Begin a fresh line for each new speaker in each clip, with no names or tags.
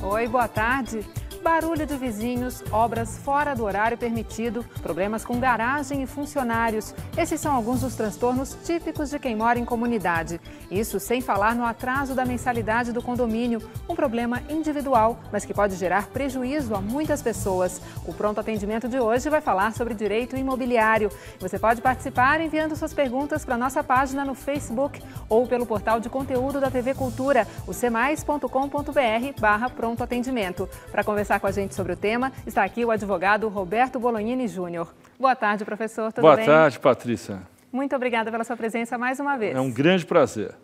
Oi, boa tarde barulho de vizinhos, obras fora do horário permitido, problemas com garagem e funcionários. Esses são alguns dos transtornos típicos de quem mora em comunidade. Isso sem falar no atraso da mensalidade do condomínio, um problema individual, mas que pode gerar prejuízo a muitas pessoas. O pronto atendimento de hoje vai falar sobre direito imobiliário. Você pode participar enviando suas perguntas para nossa página no Facebook ou pelo portal de conteúdo da TV Cultura, o cmais.com.br barra pronto atendimento. Para conversar conversar com a gente sobre o tema, está aqui o advogado Roberto Bolognini Júnior. Boa tarde, professor. Tudo Boa bem? Boa tarde,
Patrícia.
Muito obrigada pela sua presença mais uma vez. É
um grande prazer.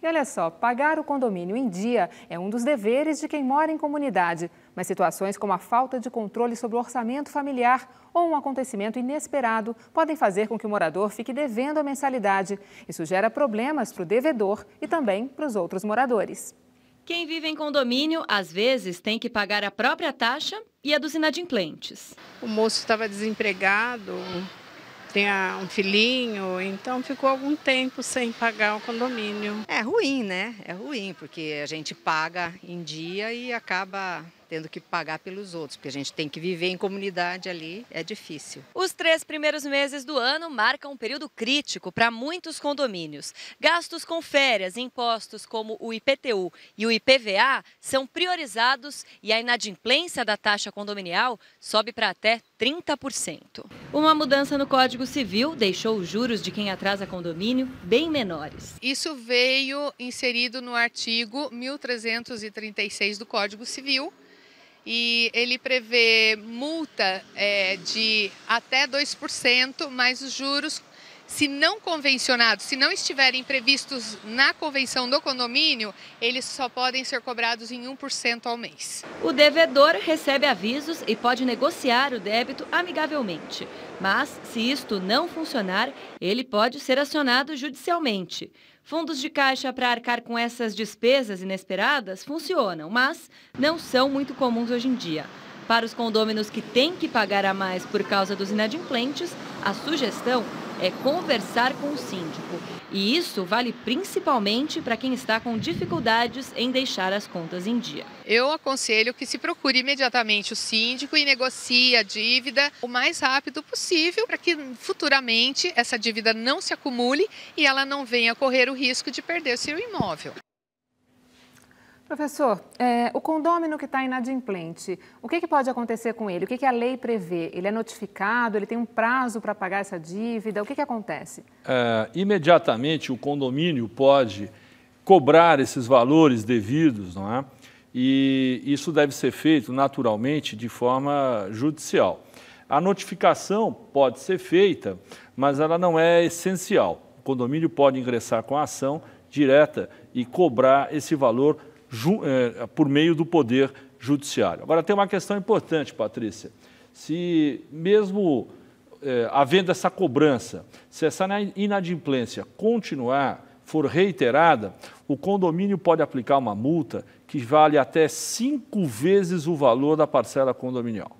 E olha só, pagar o condomínio em dia é um dos deveres de quem mora em comunidade, mas situações como a falta de controle sobre o orçamento familiar ou um acontecimento inesperado podem fazer com que o morador fique devendo a mensalidade. Isso gera problemas para o devedor e também para os outros moradores.
Quem vive em condomínio, às vezes, tem que pagar a própria taxa e a dos inadimplentes. O moço estava desempregado, tinha um filhinho, então ficou algum tempo sem
pagar o condomínio. É ruim, né? É ruim, porque a gente paga em dia e acaba tendo que pagar pelos outros, porque a gente tem que viver em comunidade ali, é
difícil. Os três primeiros meses do ano marcam um período crítico para muitos condomínios. Gastos com férias, impostos como o IPTU e o IPVA são priorizados e a inadimplência da taxa condominial sobe para até 30%. Uma mudança no Código Civil deixou os juros de quem atrasa condomínio bem menores.
Isso veio inserido no artigo 1336 do Código Civil, e ele prevê multa é, de até 2%, mais os juros, se não convencionados, se não estiverem previstos na convenção do condomínio, eles só podem ser cobrados em 1% ao mês.
O devedor recebe avisos e pode negociar o débito amigavelmente. Mas, se isto não funcionar, ele pode ser acionado judicialmente. Fundos de caixa para arcar com essas despesas inesperadas funcionam, mas não são muito comuns hoje em dia. Para os condôminos que têm que pagar a mais por causa dos inadimplentes, a sugestão é conversar com o síndico e isso vale principalmente para quem está com dificuldades em deixar as contas em dia. Eu aconselho que se procure imediatamente o síndico e negocie a dívida o mais
rápido possível para que futuramente essa dívida não se acumule e ela não venha correr o risco de perder seu imóvel. Professor, é, o condômino que está inadimplente, o que, que, pode acontecer com ele? O que, que, a lei prevê? Ele é notificado? Ele tem um prazo para pagar essa dívida? O que, que acontece?
É, imediatamente o condomínio pode cobrar esses valores devidos, não é? E isso deve ser feito naturalmente de forma judicial. A notificação pode ser feita, mas ela não é essencial. O condomínio pode ingressar com a ação direta e cobrar esse valor é, por meio do poder judiciário. Agora, tem uma questão importante, Patrícia. Se mesmo é, havendo essa cobrança, se essa inadimplência continuar, for reiterada, o condomínio pode aplicar uma multa que vale até cinco vezes o valor da parcela condominial.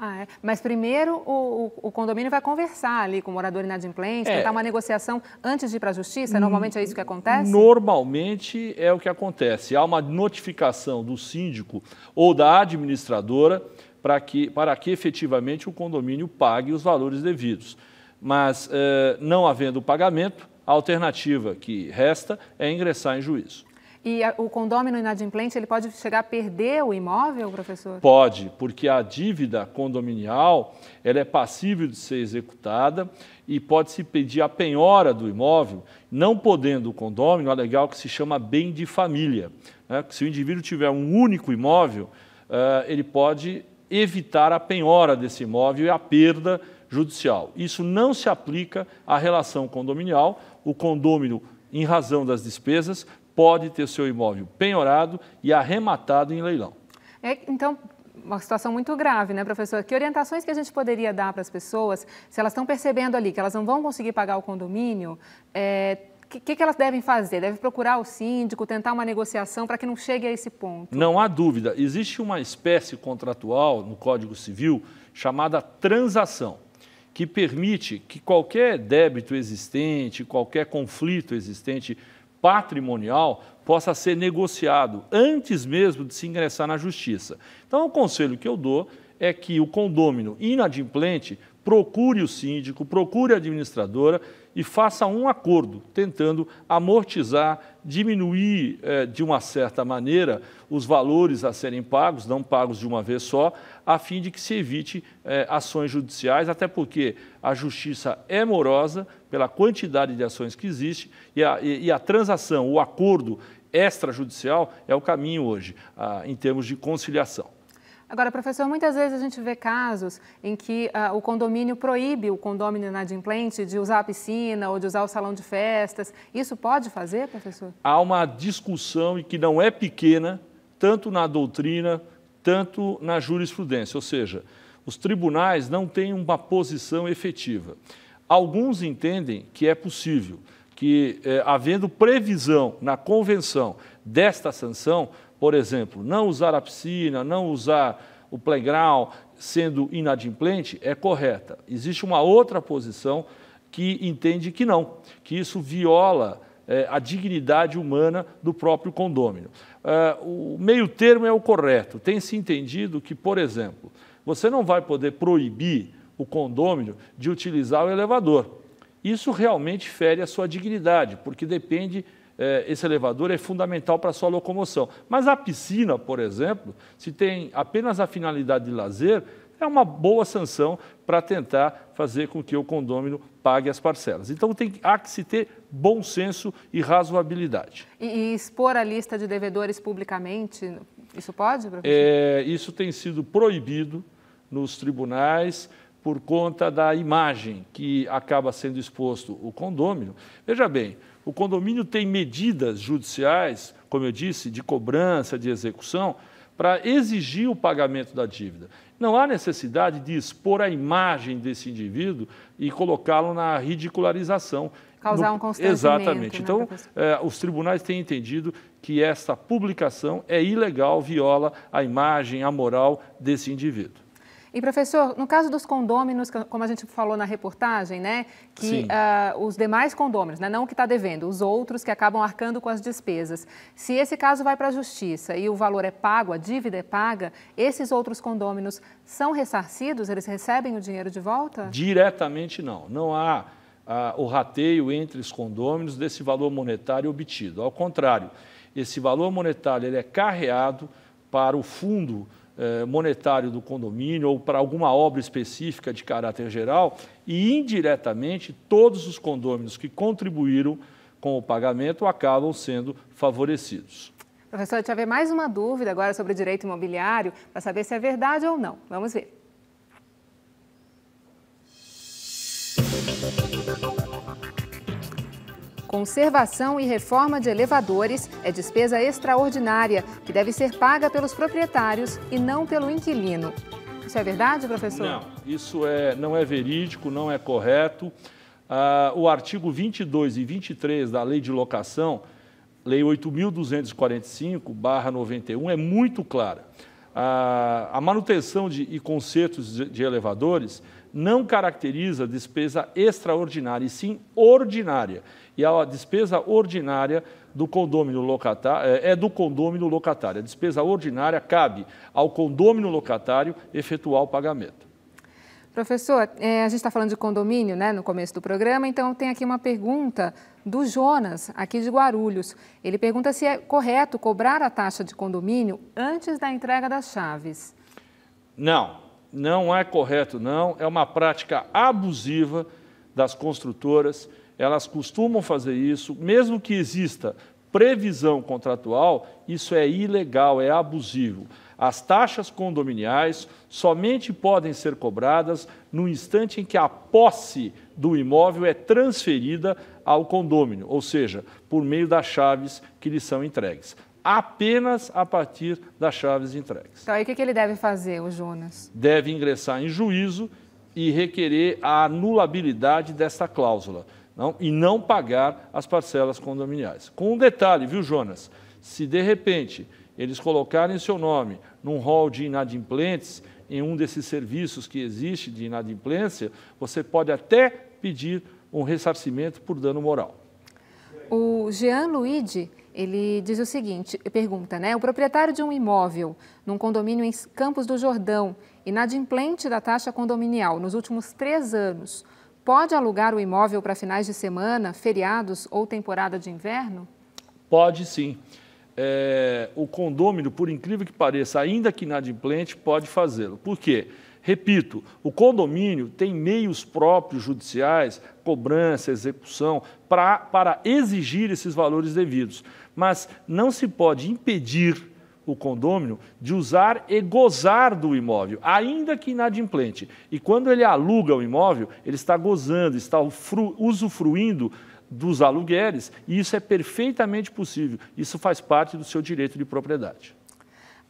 Ah, é. Mas primeiro o, o, o, condomínio vai conversar ali com o morador inadimplente, é. tentar uma negociação antes de ir para a justiça? Normalmente é isso que acontece?
Normalmente é o que acontece. Há uma notificação do síndico ou da administradora para que, para que efetivamente o condomínio pague os valores devidos. Mas, eh, não havendo pagamento, a alternativa que resta é ingressar em juízo.
E a, o condômino inadimplente, ele pode chegar a perder o imóvel, professor?
Pode, porque a dívida condominial, ela é passível de ser executada e pode-se pedir a penhora do imóvel, não podendo o condômino alegar é legal que se chama bem de família. Né? Se o indivíduo tiver um único imóvel, uh, ele pode evitar a penhora desse imóvel e a perda judicial. Isso não se aplica à relação condominial. O condômino, em razão das despesas, pode ter seu imóvel penhorado e arrematado em leilão.
É, então, uma situação muito grave, né, professor? Que orientações que a gente poderia dar para as pessoas se elas estão percebendo ali que elas não vão conseguir pagar o condomínio? É, o que, que, elas devem fazer? Devem procurar o síndico, tentar uma negociação para que não chegue a esse ponto?
Não há dúvida. Existe uma espécie contratual no Código Civil chamada transação, que permite que qualquer débito existente, qualquer conflito existente patrimonial possa ser negociado antes mesmo de se ingressar na justiça. Então, o conselho que eu dou é que o condômino inadimplente procure o síndico, procure a administradora e faça um acordo, tentando amortizar, diminuir eh, de uma certa maneira os valores a serem pagos, não pagos de uma vez só, a fim de que se evite eh, ações judiciais, até porque a justiça é morosa pela quantidade de ações que existe e a, e, a transação, o acordo extrajudicial é o caminho hoje, ah, em termos de conciliação.
Agora, professor, muitas vezes a gente vê casos em que uh, o condomínio proíbe o condômino inadimplente de usar a piscina ou de usar o salão de festas. Isso pode fazer, professor?
Há uma discussão e que não é pequena, tanto na doutrina, tanto na jurisprudência. Ou seja, os tribunais não têm uma posição efetiva. Alguns entendem que é possível que, eh, havendo previsão na convenção desta sanção, por exemplo, não usar a piscina, não usar o playground sendo inadimplente é correta. Existe uma outra posição que entende que não, que isso viola é, a dignidade humana do próprio condômino. É, o meio termo é o correto. Tem se entendido que, por exemplo, você não vai poder proibir o condômino de utilizar o elevador. Isso realmente fere a sua dignidade, porque depende é, esse elevador é fundamental para a sua locomoção. Mas a piscina, por exemplo, se tem apenas a finalidade de lazer, é uma boa sanção para tentar fazer com que o condômino pague as parcelas. Então tem, há que se ter bom senso e razoabilidade.
E, e expor a lista de devedores publicamente, isso pode, professor?
É, isso tem sido proibido nos tribunais por conta da imagem que acaba sendo exposto o condômino. Veja bem, o condomínio tem medidas judiciais, como eu disse, de cobrança, de execução, para exigir o pagamento da dívida. Não há necessidade de expor a imagem desse indivíduo e colocá-lo na ridicularização. Causar no... um constrangimento. Exatamente. Né, então, é, os tribunais têm entendido que esta publicação é ilegal, viola a imagem, a moral desse indivíduo.
E professor, no caso dos condôminos, como a gente falou na reportagem, né, que uh, os demais condôminos, né, não o que está devendo, os outros que acabam arcando com as despesas, se esse caso vai para a justiça e o valor é pago, a dívida é paga, esses outros condôminos são ressarcidos? Eles recebem o dinheiro de volta?
Diretamente não. Não há ah, o rateio entre os condôminos desse valor monetário obtido. Ao contrário, esse valor monetário ele é carreado para o fundo eh, monetário do condomínio ou para alguma obra específica de caráter geral e, indiretamente, todos os condôminos que contribuíram com o pagamento acabam sendo favorecidos.
Professor, deixa eu ver mais uma dúvida agora sobre direito imobiliário para saber se é verdade ou não. Vamos ver. Conservação e reforma de elevadores é despesa extraordinária que deve ser paga pelos proprietários e não pelo inquilino. Isso é verdade,
professor? Não, isso é, não é verídico, não é correto. Ah, o artigo 22 e 23 da Lei de Locação, Lei 8.245, 91, é muito clara a, manutenção de, e consertos de, de elevadores não caracteriza despesa extraordinária, e sim ordinária. E a despesa ordinária do condomínio locatário é, é do condômino locatário. A despesa ordinária cabe ao condômino locatário efetuar o pagamento.
Professor, é, a gente está falando de condomínio né, no começo do programa, então tem aqui uma pergunta do Jonas, aqui de Guarulhos. Ele pergunta se é correto cobrar a taxa de condomínio antes da entrega das chaves.
Não, não é correto, não. É uma prática abusiva das construtoras. Elas costumam fazer isso, mesmo que exista previsão contratual, isso é ilegal, é abusivo. As taxas condominiais somente podem ser cobradas no instante em que a posse do imóvel é transferida ao condômino, ou seja, por meio das chaves que lhe são entregues apenas a partir das chaves entregues.
Então, aí o que ele deve fazer, o Jonas?
Deve ingressar em juízo e requerer a anulabilidade desta cláusula não, e não pagar as parcelas condominiais. Com um detalhe, viu, Jonas? Se de repente eles colocarem seu nome num rol de inadimplentes, em um desses serviços que existe de inadimplência, você pode até pedir um ressarcimento por dano moral.
O Jean Luigi, ele diz o seguinte, pergunta, né? O proprietário de um imóvel num condomínio em Campos do Jordão, inadimplente da taxa condominial nos últimos três anos, pode alugar o imóvel para finais de semana, feriados ou temporada de inverno?
Pode sim é, o condômino, por incrível que pareça, ainda que inadimplente, pode fazê-lo. Por quê? Repito, o condomínio tem meios próprios judiciais, cobrança, execução, pra, para exigir esses valores devidos. Mas não se pode impedir o condômino de usar e gozar do imóvel, ainda que inadimplente. E quando ele aluga o imóvel, ele está gozando, está usufruindo dos aluguéis, e isso é perfeitamente possível. Isso faz parte do seu direito de propriedade.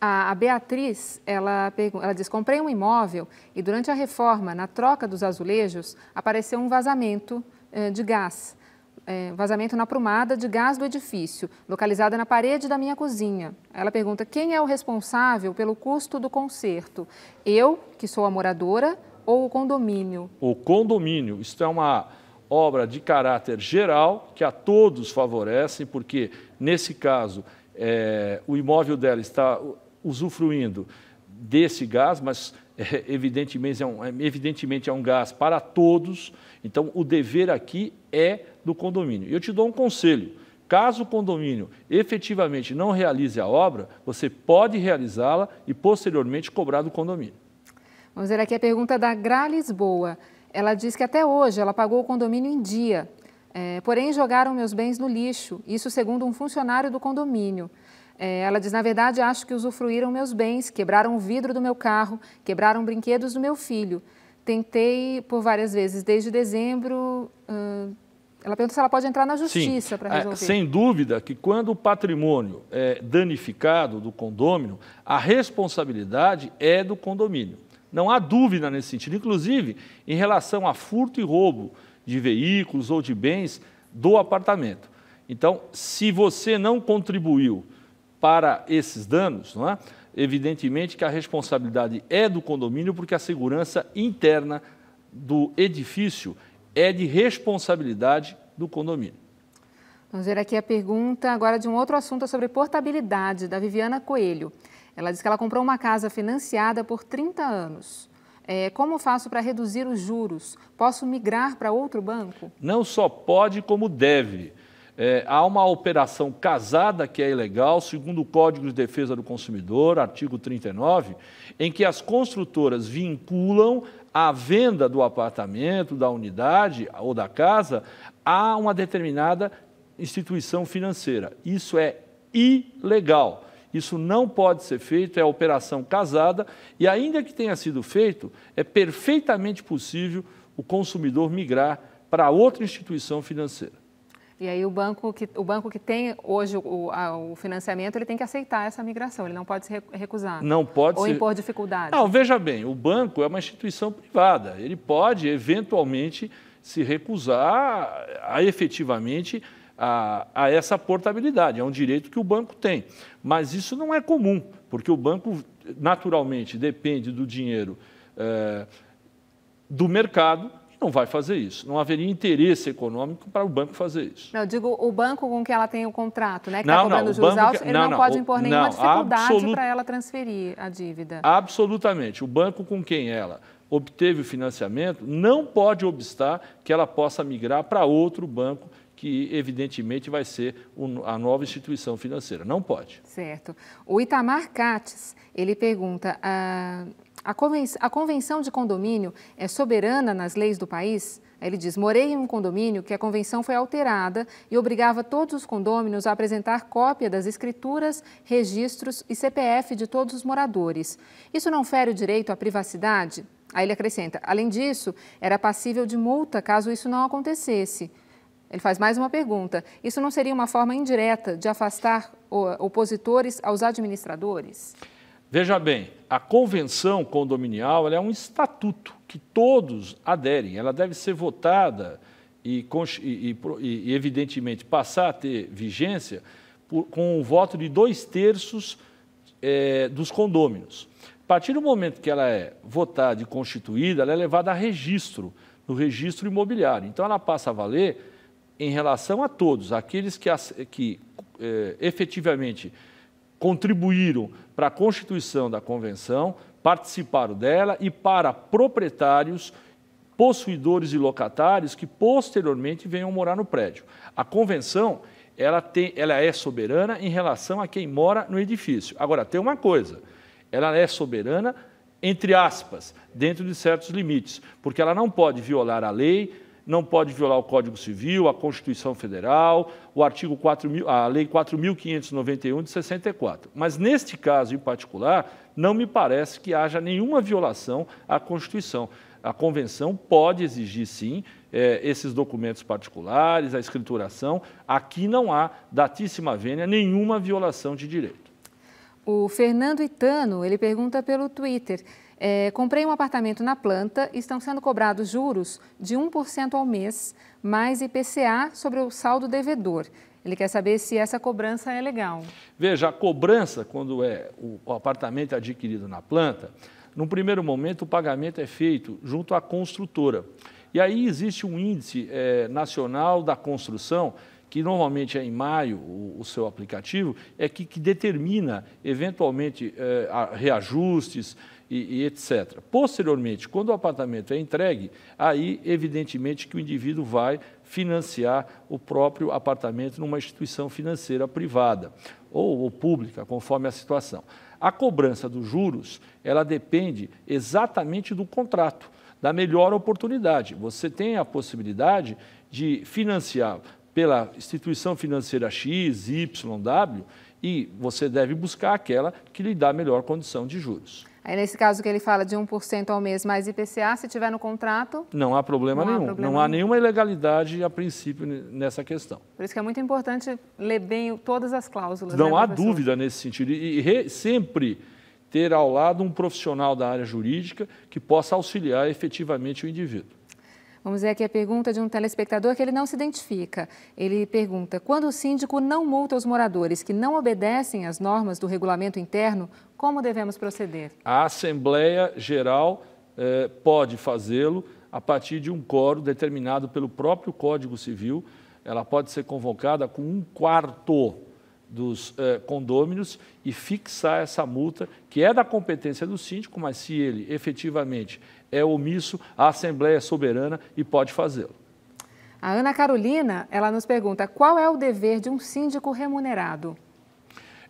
A, Beatriz, ela, ela diz, comprei um imóvel e durante a reforma, na troca dos azulejos, apareceu um vazamento eh, de gás. Eh, vazamento na prumada de gás do edifício, localizada na parede da minha cozinha. Ela pergunta, quem é o responsável pelo custo do conserto? Eu, que sou a moradora, ou o condomínio?
O condomínio, isso é uma obra de caráter geral, que a todos favorecem, porque, nesse caso, é, o imóvel dela está usufruindo desse gás, mas é, evidentemente, é um, é, evidentemente é um gás para todos, então o dever aqui é do condomínio. Eu te dou um conselho. Caso o condomínio efetivamente não realize a obra, você pode realizá-la e posteriormente cobrar do condomínio.
Vamos ver aqui a pergunta da Gra Lisboa. Ela diz que até hoje ela pagou o condomínio em dia, é, porém jogaram meus bens no lixo, isso segundo um funcionário do condomínio. É, ela diz: na verdade, acho que usufruíram meus bens, quebraram o vidro do meu carro, quebraram brinquedos do meu filho. Tentei por várias vezes, desde dezembro. Uh, ela pergunta se ela pode entrar na justiça para é, resolver. É, sem
dúvida que quando o patrimônio é danificado do condomínio, a responsabilidade é do condomínio. Não há dúvida nesse sentido. Inclusive, em relação a furto e roubo de veículos ou de bens do apartamento. Então, se você não contribuiu para esses danos, não é? evidentemente que a responsabilidade é do condomínio, porque a segurança interna do edifício é de responsabilidade do condomínio.
Vamos ver aqui a pergunta agora de um outro assunto sobre portabilidade, da Viviana Coelho. Ela diz que ela comprou uma casa financiada por 30 anos. É, como faço para reduzir os juros? Posso migrar para outro banco?
Não só pode, como deve. É, há uma operação casada que é ilegal, segundo o Código de Defesa do Consumidor, artigo 39, em que as construtoras vinculam a venda do apartamento, da unidade ou da casa a uma determinada instituição financeira. Isso é ilegal. Isso não pode ser feito, é operação casada, e ainda que tenha sido feito, é perfeitamente possível o consumidor migrar para outra instituição financeira.
E aí o banco que, o banco que tem hoje o, a, o, financiamento, ele tem que aceitar essa migração, ele não pode se recusar.
Não pode Ou ser... impor dificuldades. Não, veja bem, o banco é uma instituição privada, ele pode eventualmente se recusar a efetivamente a, a essa portabilidade, é um direito que o banco tem. Mas isso não é comum, porque o banco naturalmente depende do dinheiro é, do mercado não vai fazer isso. Não haveria interesse econômico para o banco fazer isso.
Não, eu digo o banco com que ela tem o contrato, né? Que está cobrando não, juros altos, ele não, não, não pode impor nenhuma não, dificuldade absolut... para ela transferir a dívida.
Absolutamente. O banco com quem ela obteve o financiamento não pode obstar que ela possa migrar para outro banco que evidentemente vai ser a nova instituição financeira. Não pode.
Certo. O Itamar Cates, ele pergunta, ah, a, a convenção de condomínio é soberana nas leis do país? Ele diz: Morei em um condomínio que a convenção foi alterada e obrigava todos os condôminos a apresentar cópia das escrituras, registros e CPF de todos os moradores. Isso não fere o direito à privacidade? Aí ele acrescenta: Além disso, era passível de multa caso isso não acontecesse. Ele faz mais uma pergunta. Isso não seria uma forma indireta de afastar opositores aos administradores?
Veja bem, a convenção condominial é um estatuto que todos aderem. Ela deve ser votada e, e, e evidentemente, passar a ter vigência por, com o um voto de dois terços é, dos condôminos. A partir do momento que ela é votada e constituída, ela é levada a registro, no registro imobiliário. Então, ela passa a valer em relação a todos, aqueles que, que é, efetivamente contribuíram para a constituição da convenção, participaram dela e para proprietários, possuidores e locatários que posteriormente venham morar no prédio. A convenção ela, tem, ela é soberana em relação a quem mora no edifício. Agora, tem uma coisa, ela é soberana, entre aspas, dentro de certos limites, porque ela não pode violar a lei, não pode violar o Código Civil, a Constituição Federal, o artigo 4, a Lei 4.591 de 64. Mas neste caso em particular, não me parece que haja nenhuma violação à Constituição. A Convenção pode exigir, sim, eh, esses documentos particulares, a escrituração. Aqui não há, datíssima vênia, nenhuma violação de direito.
O Fernando Itano, ele pergunta pelo Twitter... É, comprei um apartamento na planta estão sendo cobrados juros de 1% ao mês, mais IPCA sobre o saldo devedor. Ele quer saber se essa cobrança é legal.
Veja, a cobrança, quando é o apartamento adquirido na planta, no primeiro momento o pagamento é feito junto à construtora. E aí existe um índice é, nacional da construção que normalmente é em maio o, seu aplicativo, é que, que determina eventualmente é, reajustes, e, e, etc. Posteriormente, quando o apartamento é entregue, aí, evidentemente, que o indivíduo vai financiar o próprio apartamento numa instituição financeira privada ou, ou pública, conforme a situação. A cobrança dos juros, ela depende exatamente do contrato, da melhor oportunidade. Você tem a possibilidade de financiar pela instituição financeira X, Y, W, e você deve buscar aquela que lhe dá melhor condição de juros.
Aí, nesse caso que ele fala de 1% ao mês mais IPCA, se tiver no contrato.
Não há problema não nenhum. Há problema não há nenhuma ilegalidade a princípio nessa questão.
Por isso que é muito importante ler bem todas as cláusulas. Não né, há professor?
dúvida nesse sentido. E, re, sempre ter ao lado um profissional da área jurídica que possa auxiliar efetivamente o indivíduo.
Vamos ver aqui a pergunta de um telespectador que ele não se identifica. Ele pergunta: quando o síndico não multa os moradores que não obedecem às normas do regulamento interno, como devemos proceder?
A Assembleia Geral eh, pode fazê-lo a partir de um quórum determinado pelo próprio Código Civil. Ela pode ser convocada com um quarto dos eh, condôminos e fixar essa multa, que é da competência do síndico, mas se ele efetivamente é omisso, a Assembleia é soberana e pode fazê-lo.
A Ana Carolina, ela nos pergunta qual é o dever de um síndico remunerado?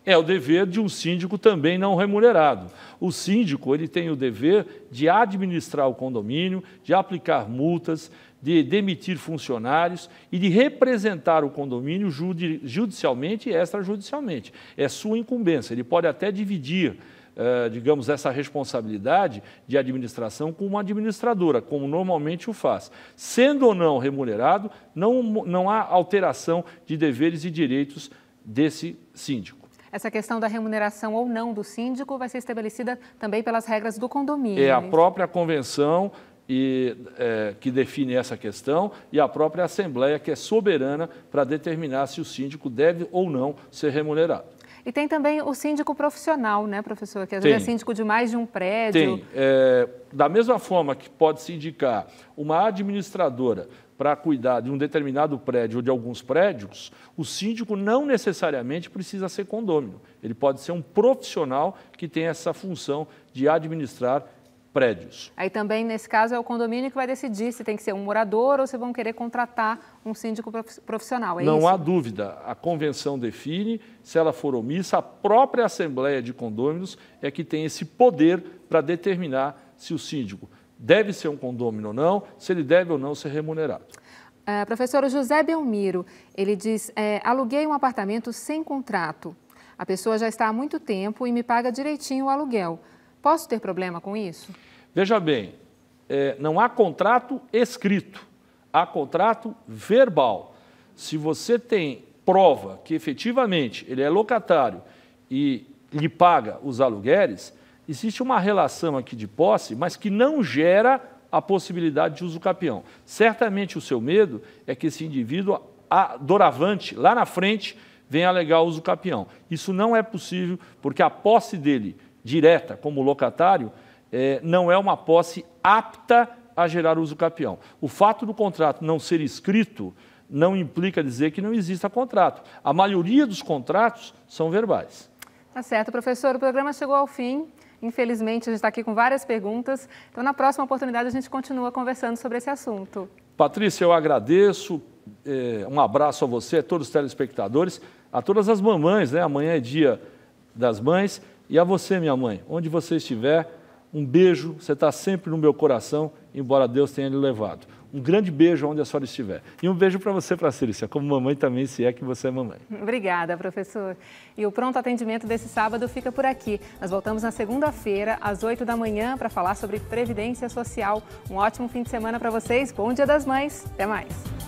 É o dever de um síndico também não remunerado. O síndico ele tem o dever de administrar o condomínio, de aplicar multas, de demitir funcionários e de representar o condomínio judicialmente e extrajudicialmente. É sua incumbência. Ele pode até dividir eh, digamos, essa responsabilidade de administração com uma administradora, como normalmente o faz. Sendo ou não remunerado, não, não há alteração de deveres e direitos desse síndico.
Essa questão da remuneração ou não do síndico vai ser estabelecida também pelas regras do condomínio. É a né?
própria convenção e, é, que define essa questão e a própria Assembleia, que é soberana para determinar se o síndico deve ou não ser remunerado.
E tem também o síndico profissional, né, professor? Que às tem. vezes é síndico de mais de um prédio. Tem.
É, da mesma forma que pode se indicar uma administradora para cuidar de um determinado prédio ou de alguns prédios, o síndico não necessariamente precisa ser condômino. Ele pode ser um profissional que tem essa função de administrar prédios.
Aí também, nesse caso, é o condomínio que vai decidir se tem que ser um morador ou se vão querer contratar um síndico profissional. É Não isso? há
dúvida. A convenção define, se ela for omissa, a própria Assembleia de Condôminos é que tem esse poder para determinar se o síndico deve ser um condômino ou não, se ele deve ou não ser remunerado.
Uh, professor José Belmiro, ele diz, é, aluguei um apartamento sem contrato. A pessoa já está há muito tempo e me paga direitinho o aluguel. Posso ter problema com isso?
Veja bem, é, não há contrato escrito, há contrato verbal. Se você tem prova que efetivamente ele é locatário e lhe paga os aluguéis, existe uma relação aqui de posse, mas que não gera a possibilidade de uso capião. Certamente o seu medo é que esse indivíduo, a, doravante, lá na frente, venha alegar uso capião. Isso não é possível, porque a posse dele direta como locatário é, não é uma posse apta a gerar uso capião. O fato do contrato não ser escrito não implica dizer que não exista contrato. A maioria dos contratos são verbais.
Tá certo, professor. O programa chegou ao fim. Infelizmente, a gente está aqui com várias perguntas. Então, na próxima oportunidade, a gente continua conversando sobre esse assunto.
Patrícia, eu agradeço. É, um abraço a você, a todos os telespectadores, a todas as mamães, né? Amanhã é dia das mães. E a você, minha mãe, onde você estiver, um beijo, você está sempre no meu coração, embora Deus tenha lhe levado. Um grande beijo onde a senhora estiver. E um beijo para você, Pracília, como mamãe também, se é que você é mamãe.
Obrigada, professor. E o pronto atendimento desse sábado fica por aqui. Nós voltamos na segunda-feira, às 8 da manhã, para falar sobre Previdência Social. Um ótimo fim de semana para vocês. Bom Dia das Mães. Até mais.